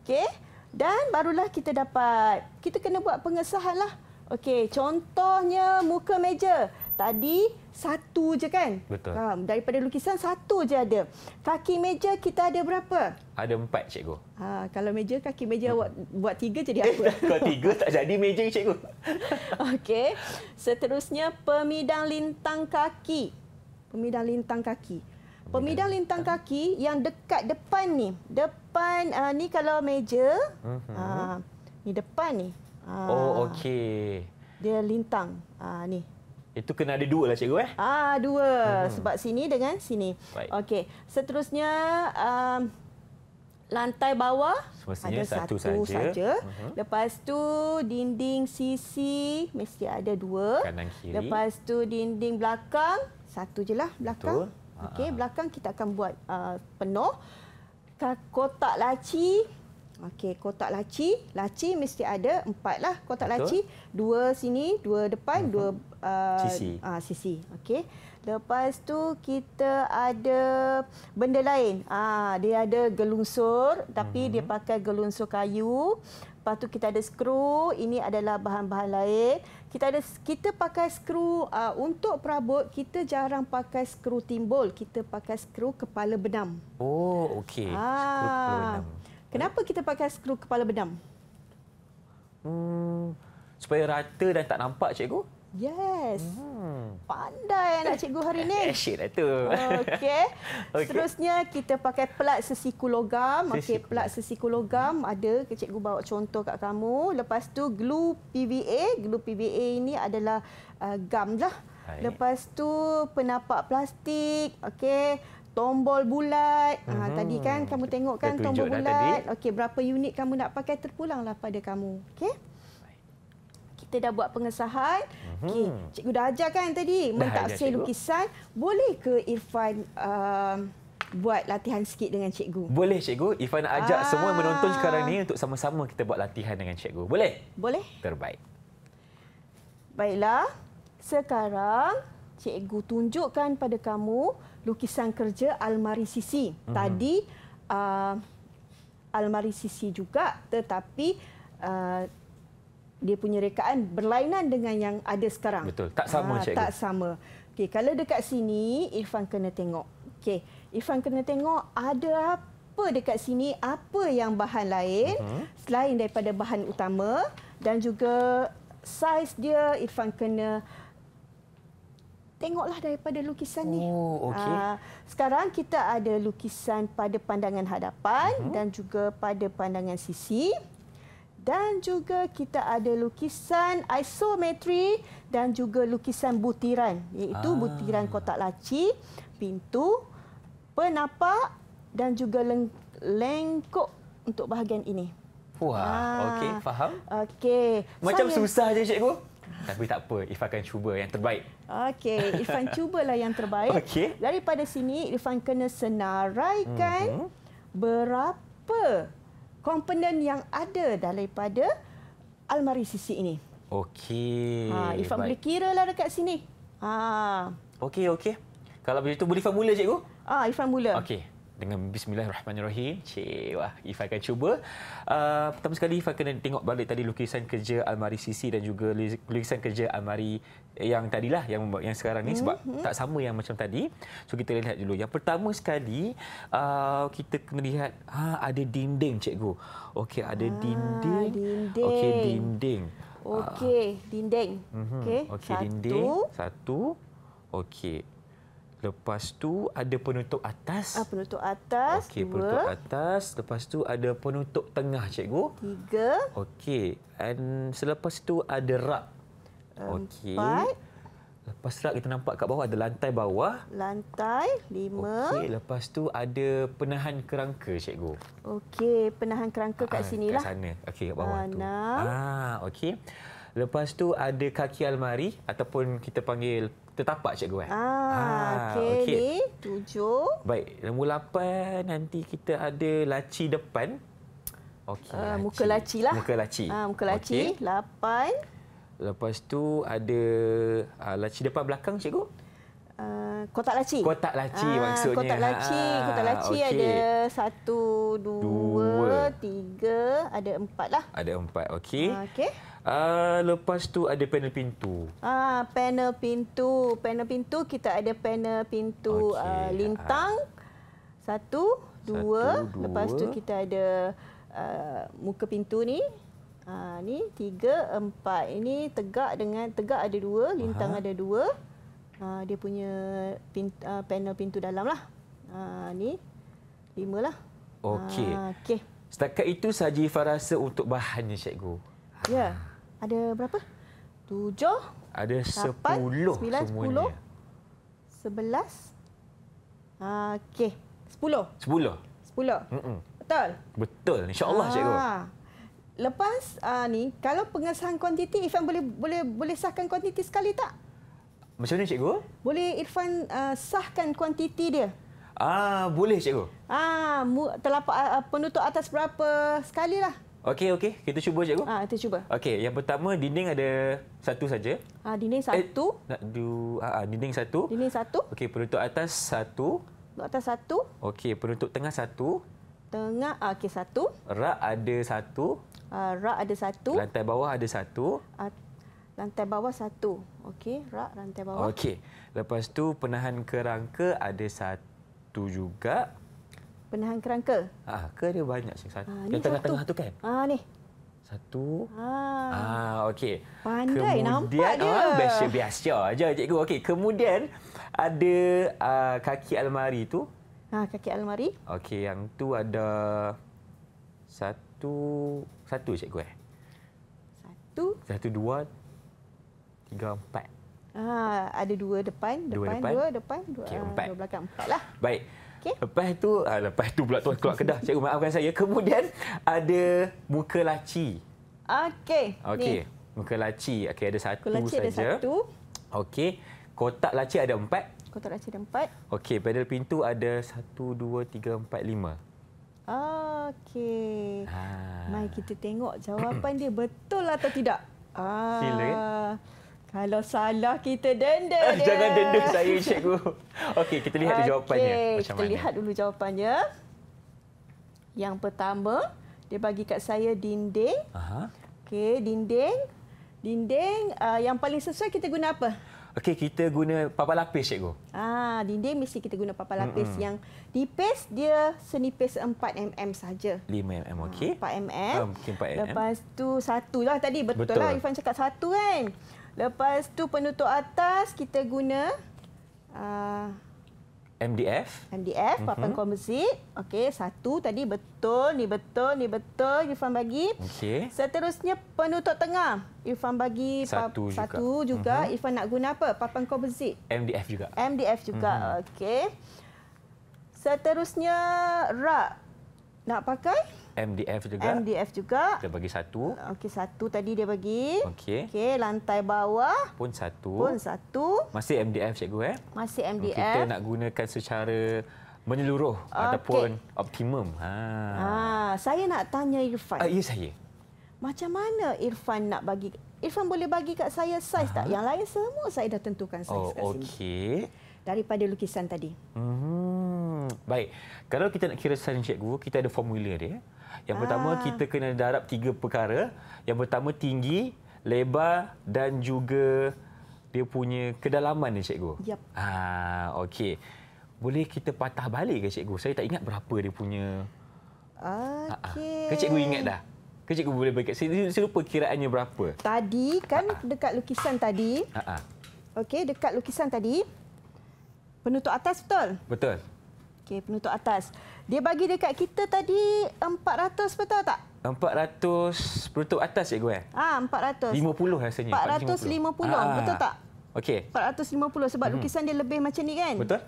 Okey. Dan barulah kita dapat kita kena buat pengesahan lah. Okey, contohnya muka meja tadi satu je kan? Betul. Ha, daripada lukisan satu je ada. Kaki meja kita ada berapa? Ada empat cikgu. Ha, kalau meja kaki meja hmm. buat, buat tiga jadi apa? Eh, kalau tiga tak jadi meja cikgu. Okey. Seterusnya pemidang lintang kaki. Pemidang lintang kaki. Pemidang lintang kaki yang dekat depan ni. Depan uh, ni kalau meja. Hmm. Ha, ni depan ni. Ha, oh okey. Dia lintang. Ha, ni itu kena ada dua lah cikgu eh. Ah dua hmm. sebab sini dengan sini. Okey. Seterusnya um, lantai bawah Semestinya ada satu, satu saja. Hmm. Lepas tu dinding sisi mesti ada dua. Kanan kiri. Lepas tu dinding belakang satu je lah belakang. Ha, Okey ha. belakang kita akan buat uh, penuh. Kotak laci Okey, kotak laci. Laci mesti ada empat lah kotak Betul. laci. Dua sini, dua depan, uh-huh. dua sisi. Ah uh, sisi. Okey. Lepas tu kita ada benda lain. uh, dia ada gelungsur tapi hmm. dia mhm. pakai gelungsur kayu. Lepas tu kita ada skru. Ini adalah bahan-bahan lain. Kita ada kita pakai skru uh, untuk perabot. Kita jarang pakai skru timbul. Kita pakai skru kepala benam. Oh, okey. Uh, Kenapa kita pakai skru kepala benam? Hmm, supaya rata dan tak nampak, cikgu. Yes. Hmm. Pandai anak cikgu hari ini. Asyiklah itu. Okey. okay. Seterusnya kita pakai plat sesiku logam. Okey, plat sesiku logam hmm. ada ke cikgu bawa contoh kat kamu. Lepas tu glue PVA. Glue PVA ini adalah uh, gam lah. Hai. Lepas tu penapak plastik. Okey. Tombol bulat. Ah, hmm. Ha, tadi kan kamu tengok kan tombol bulat. Okey, berapa unit kamu nak pakai terpulanglah pada kamu. Okey kita dah buat pengesahan. Mhm. Okay. Cikgu dah ajar kan tadi mentaksir ya, lukisan. Boleh ke Irfan um, buat latihan sikit dengan cikgu? Boleh cikgu. Irfan ajak Aa. Ah. semua menonton sekarang ni untuk sama-sama kita buat latihan dengan cikgu. Boleh? Boleh. Terbaik. Baiklah. Sekarang cikgu tunjukkan pada kamu lukisan kerja almari sisi. Hmm. Tadi uh, almari sisi juga tetapi uh, dia punya rekaan berlainan dengan yang ada sekarang. Betul. Tak sama ha, cikgu. Tak sama. Okey, kalau dekat sini Irfan kena tengok. Okey, Irfan kena tengok ada apa dekat sini, apa yang bahan lain uh-huh. selain daripada bahan utama dan juga saiz dia Irfan kena Tengoklah daripada lukisan ni. Oh, okay. Aa, ah, sekarang kita ada lukisan pada pandangan hadapan uh-huh. dan juga pada pandangan sisi dan juga kita ada lukisan isometri dan juga lukisan butiran iaitu ah. butiran kotak laci, pintu, penapak dan juga leng- lengkok untuk bahagian ini. Wah, ah. okey, faham? Okey. Macam Saya... susah je cikgu. Tapi tak apa, Ifa akan cuba yang terbaik. Okey, Ifan cubalah yang terbaik. Okay. Daripada sini Irfan kena senaraikan mm-hmm. berapa komponen yang ada daripada almari sisi ini. Okey. Ha, Ifan boleh kira lah dekat sini. Ha. Okey, okey. Kalau begitu boleh Ifan mula, cikgu? Ah, ha, Ifan mula. Okey dengan bismillahirrahmanirrahim. Cik, wah, Ifa akan cuba. Uh, pertama sekali Ifa kena tengok balik tadi lukisan kerja almari Sisi dan juga lukisan kerja almari yang tadilah yang yang sekarang ni sebab mm-hmm. tak sama yang macam tadi. So kita lihat dulu. Yang pertama sekali uh, kita kena lihat ha ada dinding cikgu. Okey, ada ah, dinding. dinding. Okey, dinding. Ah. Okey, uh, dinding. Mhm. Okey. Okay, satu. dinding. Satu. Okey. Lepas tu ada penutup atas. Ah, penutup atas. Okey, penutup atas. Lepas tu ada penutup tengah, cikgu. Tiga. Okey. And selepas tu ada rak. Okey. Lepas rak kita nampak kat bawah ada lantai bawah. Lantai lima. Okey, lepas tu ada penahan kerangka, cikgu. Okey, penahan kerangka kat ah, sini lah. Kat sana. Okey, kat bawah ah, tu. Ah, okey. Lepas tu ada kaki almari ataupun kita panggil tertapak cikgu kan. Ah, okey. Okay. Ni tujuh. Baik, nombor lapan nanti kita ada laci depan. Okey. Uh, muka laci lah. Muka laci. Ah, muka laci. Okay. Lapan. Lepas tu ada uh, laci depan belakang cikgu. Uh, kotak laci. Kotak laci ah, maksudnya. Kotak laci, ha, kotak laci okay. ada satu, dua, dua, tiga, ada empat lah. Ada empat, okey. Uh, okey uh, lepas tu ada panel pintu. Ah panel pintu, panel pintu kita ada panel pintu okay. uh, ah, ah. lintang. Satu dua. Satu, dua. Lepas tu kita ada uh, muka pintu ni. uh, ni tiga, empat. Ini tegak dengan tegak ada dua, lintang Aha. ada dua. uh, dia punya pintu, uh, panel pintu dalam lah. uh, ni lima lah. Okey. Uh, Okey. Setakat itu saja Farah rasa untuk bahannya cikgu. Ya. Yeah. Ada berapa? Tujuh. Ada sepuluh semuanya. Sepuluh. Sebelas. Okey. Sepuluh. Sepuluh. Sepuluh. Betul? Betul. InsyaAllah, ha. cikgu. Lepas uh, ni, kalau pengesahan kuantiti, Irfan boleh boleh boleh sahkan kuantiti sekali tak? Macam mana, cikgu? Boleh Irfan uh, sahkan kuantiti dia. Ah, boleh, cikgu. Ah, mu, telapak penutup atas berapa sekali lah. Okey okey, kita cuba cikgu. Ah, kita cuba. Okey, yang pertama dinding ada satu saja. Ah, dinding eh, satu. Eh, nak do, ah, ha, dinding satu. Dinding satu. Okey, penutup atas satu. Penutup atas satu. Okey, penutup tengah satu. Tengah ah, okey satu. Rak ada satu. Ah, rak ada satu. Lantai bawah ada satu. At- ah, lantai bawah satu. Okey, rak lantai bawah. Okey. Lepas tu penahan kerangka ada satu juga. Penahan kerangka. Ah, ke dia banyak sih satu. Ah, yang tengah-tengah tu kan? Ah, ni. Satu. Ah, ah okey. Pandai kemudian, nampak dia. Ah, biasa biasa aja cikgu. Okey, kemudian ada ah, kaki almari tu. Ah, kaki almari. Okey, yang tu ada satu satu cikgu eh. Satu. Satu dua tiga empat. Ah, ada dua depan, depan dua, depan. dua depan, ah, dua, empat. dua belakang empat lah. Baik. Okay. Lepas tu uh, lepas tu pula tuan keluar kedah. Cikgu maafkan saya. Kemudian ada muka laci. Okey. Okey. Muka laci. Okey ada satu saja. Muka laci sahaja. ada satu. Okey. Kotak laci ada empat. Kotak laci ada empat. Okey, pedal pintu ada satu, dua, tiga, empat, lima. Okey. Ha. Mari kita tengok jawapan dia betul atau tidak. Ah. Sila. Kan? Kalau salah kita denda. Ah, dia. Jangan denda saya cikgu. Okey, kita lihat okay, jawapannya macam kita mana. Kita lihat dulu jawapannya. Yang pertama, dia bagi kat saya dinding. Aha. Okey, dinding. Dinding uh, yang paling sesuai kita guna apa? Okey, kita guna papan lapis, Cikgu. Ah, dinding mesti kita guna papan lapis mm-hmm. yang nipis dia senipis 4 mm saja. 5 mm, ah, okey. 4 mm. Ah, mungkin Lepas tu satu lah tadi betul, betul. lah Ivan cakap satu kan. Lepas tu penutup atas kita guna uh, MDF. MDF, papan mm-hmm. komposit. Okey, satu tadi betul, ni betul, ni betul. Irfan bagi. Okey. Seterusnya penutup tengah. Irfan bagi satu juga. Satu juga. Mm-hmm. Irfan nak guna apa? Papan komposit. MDF juga. MDF juga. Mm-hmm. Okey. Seterusnya rak. Nak pakai? MDF juga. MDF juga. Dia bagi satu. Okey, satu tadi dia bagi. Okey. Okey, lantai bawah. Pun satu. Pun satu. Masih MDF, cikgu. Eh? Masih MDF. Hmm, kita nak gunakan secara menyeluruh okay. ataupun optimum. Ha. Ha, saya nak tanya Irfan. Uh, ya, saya. Macam mana Irfan nak bagi... Irfan boleh bagi kat saya saiz tak? Ha. Yang lain semua saya dah tentukan saiz oh, kat sini. Okey. Daripada lukisan tadi. -hmm. Baik. Kalau kita nak kira saiz cikgu, kita ada formula dia. Yang ah. pertama kita kena darab tiga perkara. Yang pertama tinggi, lebar dan juga dia punya kedalaman ni cikgu. Yep. Ha ah, okey. Boleh kita patah balik ke cikgu? Saya tak ingat berapa dia punya. Okey. Ah, ah. Ke cikgu ingat dah? Ke cikgu boleh bagi saya, saya kiraannya berapa? Tadi kan Ha-ha. dekat lukisan tadi. Ha ah. Okey, dekat lukisan tadi penutup atas betul? Betul. Okey, penutup atas. Dia bagi dekat kita tadi 400 betul tak? 400 penutup atas cikgu eh? Ah, 400. 50 rasanya. 450, 450. Ah. betul tak? Okey. 450 sebab hmm. lukisan dia lebih macam ni kan? Betul.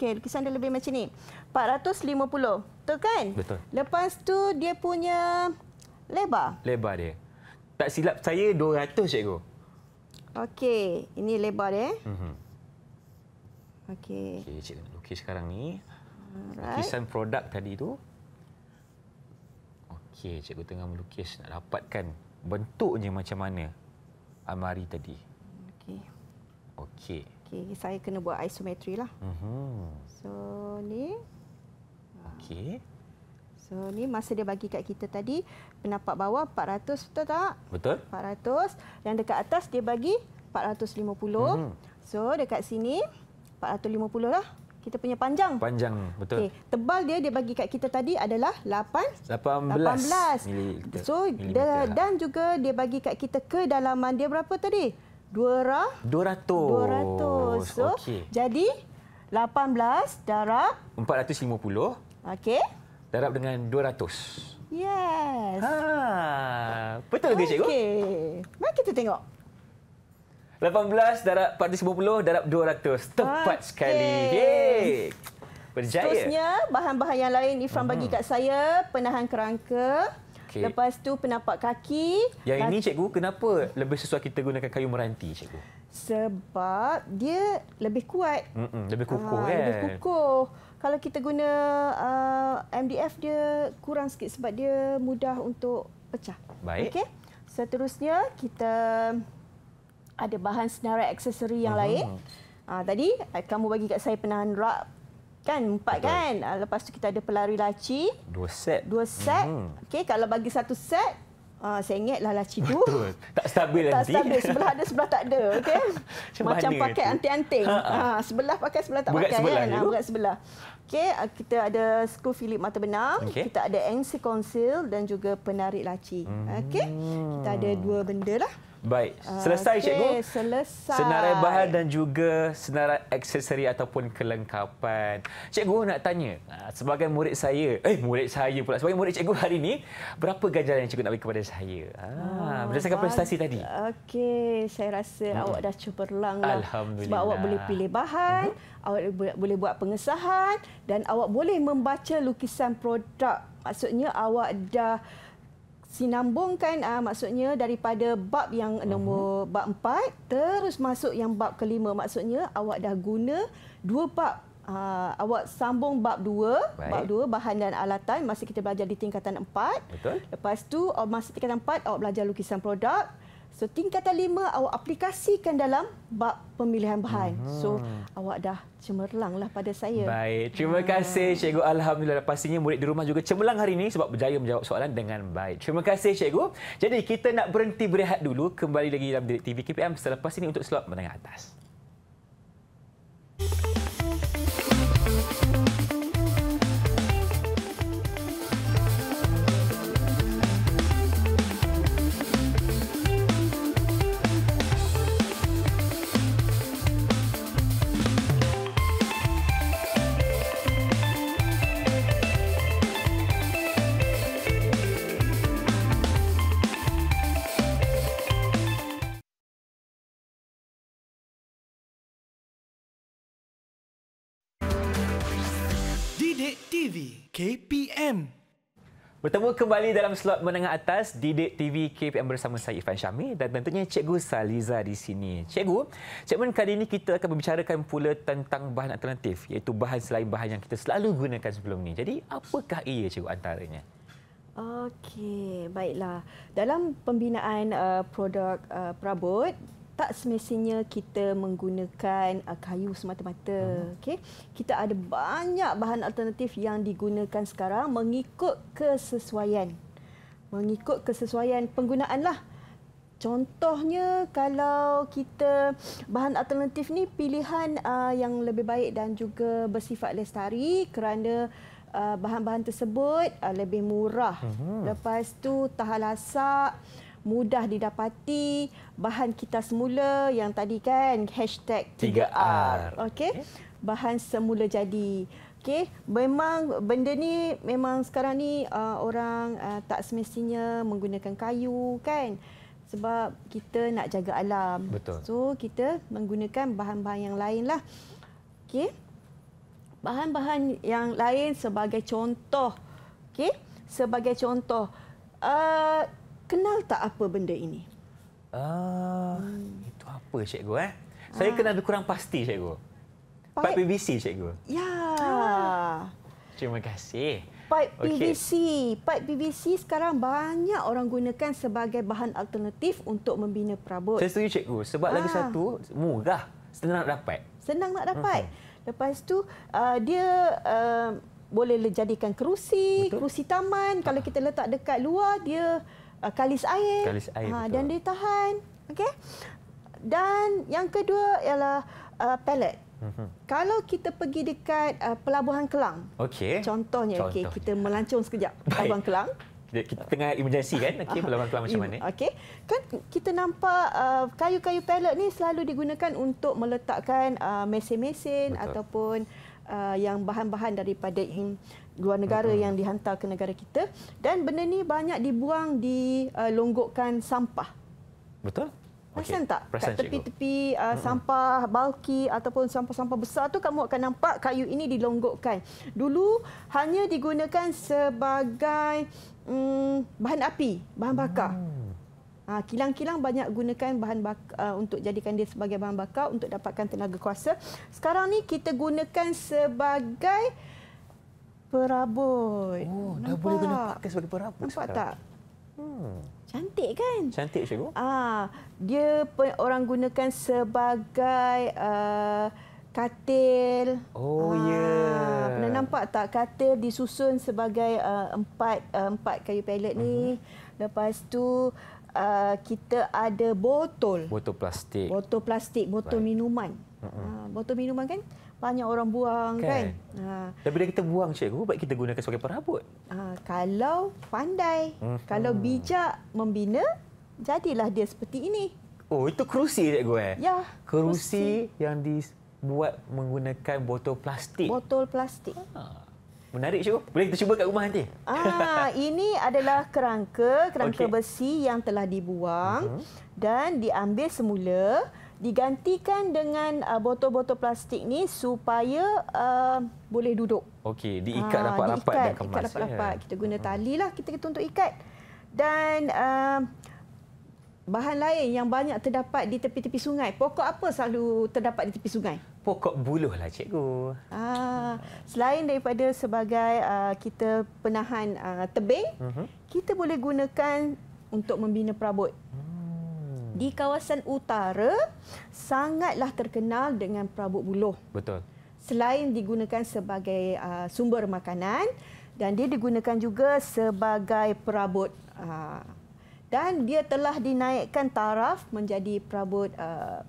Okey, lukisan dia lebih macam ni. 450. Betul kan? Betul. Lepas tu dia punya lebar. Lebar dia. Tak silap saya 200 cikgu. Okey, ini lebar dia. Eh? Mhm. Okey. Okey, cik nak lukis sekarang ni. Alright. Lukisan produk tadi tu. Okey, cikgu tengah melukis nak dapatkan bentuknya macam mana almari tadi. Okey. Okey. Okey, saya kena buat isometri lah. Mhm. So ni Okey. So ni masa dia bagi kat kita tadi pendapat bawah 400 betul tak? Betul. 400 yang dekat atas dia bagi 450. Mm-hmm. So dekat sini 450 lah. Kita punya panjang. Panjang, betul. Okay. Tebal dia, dia bagi kat kita tadi adalah 8, 18, 18. milimeter. So, milimeter dia, lah. Dan juga dia bagi kat kita kedalaman dia berapa tadi? 200. 200. 200. So, okay. jadi 18 darab. 450. Okey. Darab dengan 200. Yes. Ha, betul ke, okay. Cikgu? Okey. Mari kita tengok. 18 darab 450 darab 200. Tepat okay. sekali. Yeay. Berjaya. Seterusnya, bahan-bahan yang lain Ifran uh bagi mhm. kat saya. Penahan kerangka. Okay. Lepas tu penapak kaki. Yang ini cikgu, kenapa lebih sesuai kita gunakan kayu meranti cikgu? Sebab dia lebih kuat. Mm-mm, lebih kukuh ha, kan? Lebih kukuh. Kalau kita guna uh, ah, MDF dia kurang sikit sebab dia mudah untuk pecah. Baik. Okay? Seterusnya kita ada bahan senarai aksesori yang uh-huh. lain. Ha, tadi eh, kamu bagi kat saya penahan rak kan empat kan. Ha, lepas tu kita ada pelari laci. Dua set. Dua set. Uh-huh. Okey kalau bagi satu set Ah, sengit lah laci tu. Betul. Tak stabil tak nanti. Tak stabil. Sebelah ada, sebelah tak ada. Okay? Macam, Macam pakai itu? anting-anting. Ha, ha. ha, sebelah pakai, sebelah tak Bukat pakai. Sebelah kan? Ha, Bukan sebelah. Okay, kita ada skru Philip mata benang. Okay. Kita ada NC Council dan juga penarik laci. Hmm. Okay? Kita ada dua benda lah. Baik. Ah, selesai, okay, Cikgu. Selesai. Senarai bahan dan juga senarai aksesori ataupun kelengkapan. Cikgu nak tanya, ah, sebagai murid saya, eh, murid saya pula, sebagai murid Cikgu hari ini, berapa ganjaran yang Cikgu nak beri kepada saya? Ah, ah berdasarkan prestasi tadi. Okey, saya rasa hmm. awak dah cemerlang. Alhamdulillah. Sebab awak boleh pilih bahan, hmm. awak boleh buat pengesahan dan awak boleh membaca lukisan produk. Maksudnya awak dah sinambungkan uh, maksudnya daripada bab yang mhm. nombor uh-huh. bab empat terus masuk yang bab kelima maksudnya awak dah guna dua bab uh, awak sambung bab dua bab dua bahan dan alatan masih kita belajar di tingkatan empat Betul. lepas tu oh, masih tingkatan empat awak belajar lukisan produk So tingkatan lima awak aplikasikan dalam bab pemilihan bahan. Hmm. So awak dah cemerlang lah pada saya. Baik, terima hmm. kasih Cikgu. Alhamdulillah pastinya murid di rumah juga cemerlang hari ini sebab berjaya menjawab soalan dengan baik. Terima kasih Cikgu. Jadi kita nak berhenti berehat dulu. Kembali lagi dalam TV KPM selepas ini untuk slot menengah atas. Thank you. KPM. Bertemu kembali dalam slot menengah atas di Didik TV KPM bersama saya Ifan Syami dan tentunya Cikgu Saliza di sini. Cikgu, segmen kali ini kita akan membicarakan pula tentang bahan alternatif iaitu bahan selain bahan yang kita selalu gunakan sebelum ini. Jadi, apakah ia Cikgu antaranya? Okey, baiklah. Dalam pembinaan uh, produk uh, perabot, tak semestinya kita menggunakan uh, kayu semata-mata. Hmm. Okay? Kita ada banyak bahan alternatif yang digunakan sekarang mengikut kesesuaian. Mengikut kesesuaian penggunaan lah. Contohnya kalau kita bahan alternatif ni pilihan uh, yang lebih baik dan juga bersifat lestari kerana uh, bahan-bahan tersebut uh, lebih murah. Hmm. Lepas tu tahan lasak, mudah didapati bahan kita semula yang tadi kan hashtag 3R. okay? Bahan semula jadi. okay? memang benda ni memang sekarang ni uh, orang uh, tak semestinya menggunakan kayu kan sebab kita nak jaga alam. Betul. So kita menggunakan bahan-bahan yang lainlah. okay? Bahan-bahan yang lain sebagai contoh. okay? sebagai contoh uh, kenal tak apa benda ini? Ah, hmm. itu apa cikgu eh? Ah. Saya ah. kena lebih kurang pasti cikgu. Pipe, pipe PVC cikgu. Ya. Ah. Terima kasih. Pipe okay. PVC. Pipe PVC sekarang banyak orang gunakan sebagai bahan alternatif untuk membina perabot. Saya setuju cikgu sebab ah. lagi satu murah, senang nak dapat. Senang nak dapat. Uh-huh. Lepas tu uh, dia uh, boleh jadikan kerusi, Betul? kerusi taman. Ah. Kalau kita letak dekat luar dia Uh, kalis air. Kalis air. Ha, dan dia tahan. Okey. Dan yang kedua ialah uh, pellet. Mhm. Kalau kita pergi dekat uh, pelabuhan Kelang. Okey. Contohnya, contohnya. okey kita melancong sekejap Baik. pelabuhan Kelang. Kita tengah emergency kan? Okey ah, pelabuhan Kelang macam mana? Okey. Kan kita nampak uh, kayu-kayu pellet ni selalu digunakan untuk meletakkan uh, mesin-mesin ataupun uh, yang bahan-bahan daripada in, luar negara uh yang dihantar ke negara kita dan benda ni banyak dibuang di uh, longgokkan sampah. Betul? Perasan okay. tak? Present, kat tepi-tepi uh, sampah balki ataupun sampah-sampah besar tu kamu akan nampak kayu ini dilonggokkan. Dulu hanya digunakan sebagai um, bahan api, bahan bakar. Hmm. Ha, kilang-kilang banyak gunakan bahan bakar uh, untuk jadikan dia sebagai bahan bakar untuk dapatkan tenaga kuasa. Sekarang ni kita gunakan sebagai perabot. Oh, Nampak? dah boleh guna pakai sebagai perabot. Nampak sekarang. tak? Hmm. Cantik kan? Cantik cikgu. Ah, dia orang gunakan sebagai uh, katil. Oh ah, ha, Yeah. Pernah nampak tak katil disusun sebagai uh, empat uh, empat kayu pelet ni. Uh-huh. Lepas tu uh, kita ada botol. Botol plastik. Botol plastik, botol Baik. minuman. Uh-huh. Uh, botol minuman kan? Banyak orang buang okay. kan? Ha. Tapi bila kita buang cikgu, baik kita gunakan sebagai perabot. Ha, kalau pandai, mm-hmm. kalau bijak membina, jadilah dia seperti ini. Oh, itu kerusi cikgu eh? Ya. Kerusi, kerusi yang dibuat menggunakan botol plastik. Botol plastik. Ha. Menarik Syuk. Boleh kita cuba kat rumah nanti? Ah, ini adalah kerangka, kerangka okay. besi yang telah dibuang uh mhm. -huh. dan diambil semula, digantikan dengan ah, botol-botol uh, plastik ni supaya uh, boleh duduk. Okey, diikat ah, rapat-rapat ah, dan kemas. Ya. Kita guna mhm. talilah kita kita untuk ikat. Dan uh, Bahan lain yang banyak terdapat di tepi-tepi sungai. Pokok apa selalu terdapat di tepi sungai? pokok buluh lah cikgu. Ah, selain daripada sebagai uh, kita penahan uh, tebing, uh mhm. -huh. kita boleh gunakan untuk membina perabot. Hmm. Di kawasan utara, sangatlah terkenal dengan perabot buluh. Betul. Selain digunakan sebagai uh, sumber makanan, dan dia digunakan juga sebagai perabot. Uh, dan dia telah dinaikkan taraf menjadi perabot uh,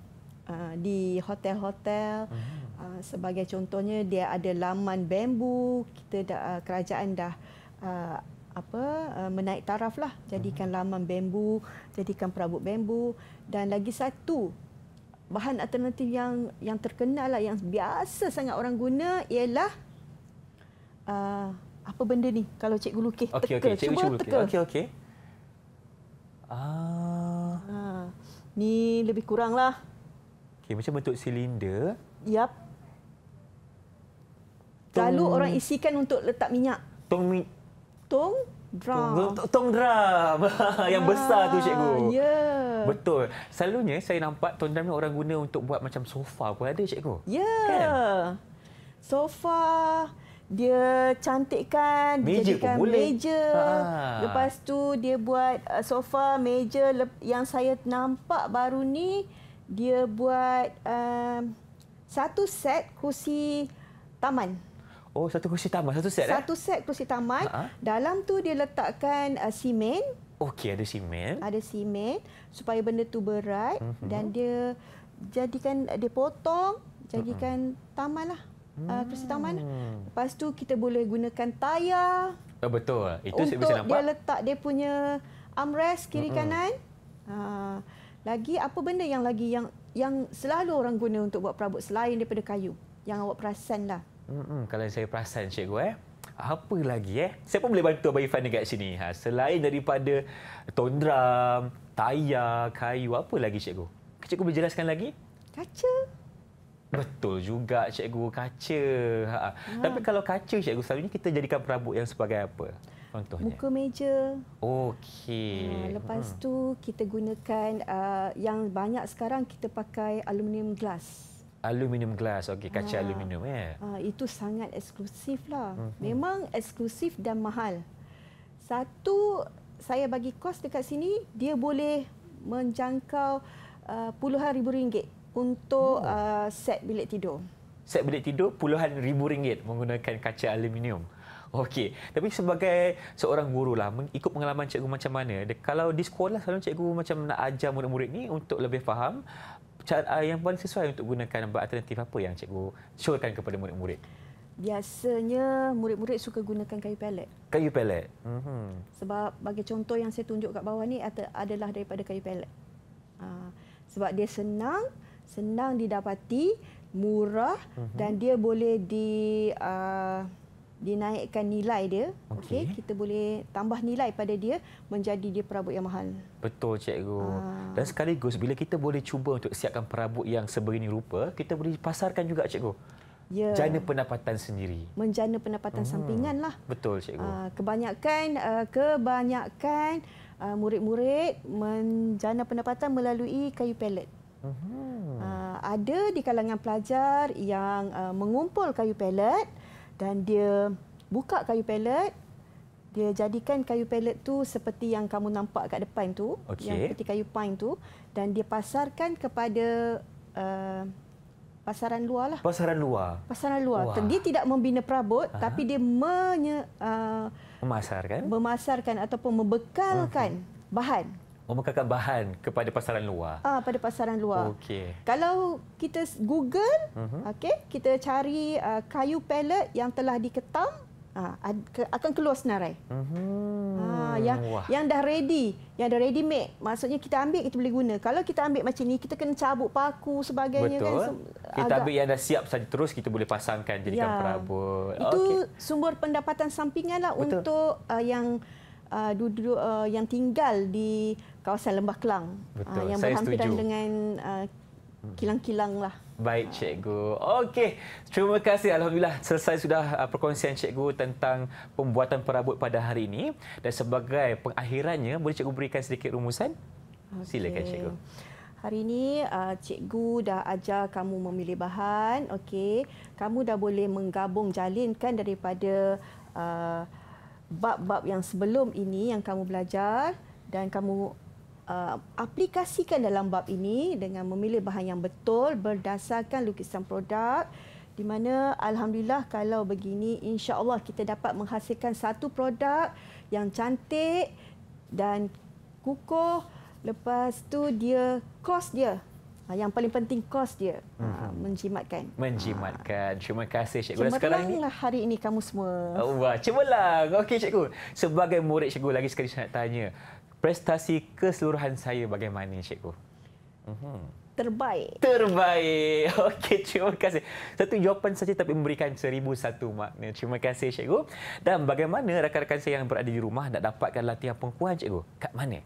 uh, di hotel-hotel ah. uh, sebagai contohnya dia ada laman bambu kita dah, uh, kerajaan dah uh, apa uh, menaik taraf lah jadikan hmm. laman bambu jadikan perabot bambu dan lagi satu bahan alternatif yang yang terkenal lah yang biasa sangat orang guna ialah uh, apa benda ni kalau cikgu lukis okay, teka okay. cikgu cuba cikgu teka okey okey ah ha, ni lebih kurang lah Okey, macam bentuk silinder. Yap. Lalu orang isikan untuk letak minyak. Tong mi... tong drum. Tong, tong drum. Yang ah, besar tu cikgu. Ah, ya. Yeah. Betul. Selalunya saya nampak tong drum ni orang guna untuk buat macam sofa pun ada cikgu. Ya. Yeah. Kan? Sofa dia cantikkan meja dijadikan pun meja. Ha. Lepas tu dia buat uh, sofa, meja yang saya nampak baru ni dia buat um, satu set kursi taman. Oh, satu kursi taman, satu set eh? Satu eh? set kursi taman. Uh-huh. Dalam tu dia letakkan uh, simen. Okey, ada simen. Ada simen supaya benda tu berat uh-huh. dan dia jadikan uh, dia potong, jadikan uh-huh. Mhm. tamanlah. Uh, kursi taman. Hmm. Lepas tu kita boleh gunakan tayar. Oh, betul. Itu saya mesti nampak. Dia letak dia punya armrest kiri uh-huh. kanan. Uh, lagi apa benda yang lagi yang yang selalu orang guna untuk buat perabot selain daripada kayu? Yang awak perasan lah. Hmm, kalau saya perasan cikgu eh. Apa lagi eh? Saya pun boleh bantu Abang Ifan dekat sini. Ha, selain daripada tondram, tayar, kayu, apa lagi cikgu? Cikgu boleh jelaskan lagi? Kaca. Betul juga cikgu, kaca. Ha. Ha. ha. Tapi kalau kaca cikgu, selalunya kita jadikan perabot yang sebagai apa? Contohnya? Muka meja. Okey. Uh, lepas hmm. tu kita gunakan uh, yang banyak sekarang kita pakai aluminium glass. Aluminium glass, okey kaca ha. aluminium ya. Yeah. Ha, itu sangat eksklusif lah. Hmm, hmm. Memang eksklusif dan mahal. Satu saya bagi kos dekat sini dia boleh menjangkau uh, puluhan ribu ringgit untuk hmm. uh, set bilik tidur. Set bilik tidur puluhan ribu ringgit menggunakan kaca aluminium. Okey. Tapi sebagai seorang guru lah, ikut pengalaman cikgu macam mana? Kalau di sekolah selalu cikgu macam nak ajar murid-murid ni untuk lebih faham cara ah, yang paling sesuai untuk gunakan bahan alternatif apa yang cikgu syorkan kepada murid-murid? Biasanya murid-murid suka gunakan kayu pelet. Kayu pelet. Mm-hmm. Sebab bagi contoh yang saya tunjuk kat bawah ni adalah daripada kayu pelet. Ah, sebab dia senang, senang didapati, murah mm-hmm. dan dia boleh di uh, dinaikkan nilai dia okey okay, kita boleh tambah nilai pada dia menjadi dia perabot yang mahal betul cikgu ha. dan sekaligus bila kita boleh cuba untuk siapkan perabot yang sebegini rupa kita boleh pasarkan juga cikgu Ya. Jana pendapatan sendiri. Menjana pendapatan hmm. sampingan lah. Betul, Cikgu. Ah, kebanyakan ah, kebanyakan murid-murid menjana pendapatan melalui kayu pelet. Hmm. Ada di kalangan pelajar yang mengumpul kayu pelet. Hmm dan dia buka kayu pelet dia jadikan kayu pelet tu seperti yang kamu nampak kat depan tu okay. yang seperti kayu pine tu dan dia pasarkan kepada uh, pasaran luar lah pasaran luar pasaran luar Wah. dia tidak membina perabot Aha. tapi dia menye, uh, memasarkan memasarkan ataupun membekalkan okay. bahan memekakkan bahan kepada pasaran luar. Ah, pada pasaran luar. Okey. Kalau kita Google, uh mhm. -huh. okey, kita cari uh, kayu pellet yang telah diketam, uh, akan keluar senarai. Uh mhm. -huh. ah, yang Wah. yang dah ready, yang dah ready made. Maksudnya kita ambil kita boleh guna. Kalau kita ambil macam ni, kita kena cabut paku sebagainya Betul. kan. Betul. Kita agak. ambil yang dah siap saja terus kita boleh pasangkan jadikan ya. perabot. Itu okay. sumber pendapatan sampinganlah untuk uh, yang uh, duduk uh, yang tinggal di kawasan Lembah Kelang Uh, yang Saya berhampiran setuju. dengan uh, kilang-kilang lah. Baik cikgu. Okey, terima kasih alhamdulillah selesai sudah uh, perkongsian cikgu tentang pembuatan perabot pada hari ini dan sebagai pengakhirannya boleh cikgu berikan sedikit rumusan? Okay. Silakan cikgu. Hari ini uh, cikgu dah ajar kamu memilih bahan. Okey, kamu dah boleh menggabung jalinkan daripada uh, bab-bab yang sebelum ini yang kamu belajar dan kamu uh, aplikasikan dalam bab ini dengan memilih bahan yang betul berdasarkan lukisan produk di mana alhamdulillah kalau begini insya-Allah kita dapat menghasilkan satu produk yang cantik dan kukuh lepas tu dia kos dia Ah, yang paling penting kos dia hmm. menjimatkan. Menjimatkan. Ah. Terima kasih cikgu. Cemerlang sekarang ini hari ini kamu semua. Oh, wah, cemerlang. Okey cikgu. Sebagai murid cikgu lagi sekali saya nak tanya. Prestasi keseluruhan saya bagaimana cikgu? Hmm. Terbaik. Terbaik. Okey, terima kasih. Satu jawapan saja tapi memberikan seribu satu makna. Terima kasih, Cikgu. Dan bagaimana rakan-rakan saya yang berada di rumah nak dapatkan latihan pengkuan, Cikgu? Kat mana?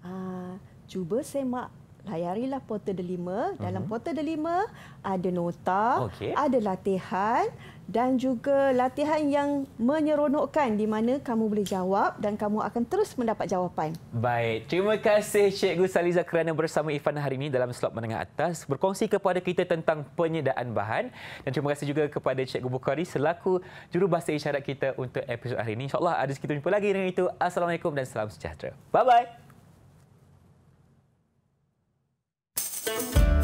Uh, cuba semak layarilah portal delima. Dalam uh-huh. Mhm. portal delima ada nota, okay. ada latihan dan juga latihan yang menyeronokkan di mana kamu boleh jawab dan kamu akan terus mendapat jawapan. Baik, terima kasih Cikgu Saliza kerana bersama Ifan hari ini dalam slot menengah atas berkongsi kepada kita tentang penyediaan bahan dan terima kasih juga kepada Cikgu Bukhari selaku jurubahasa isyarat kita untuk episod hari ini. InsyaAllah ada sekitar jumpa lagi dengan itu. Assalamualaikum dan salam sejahtera. Bye-bye. Thank you.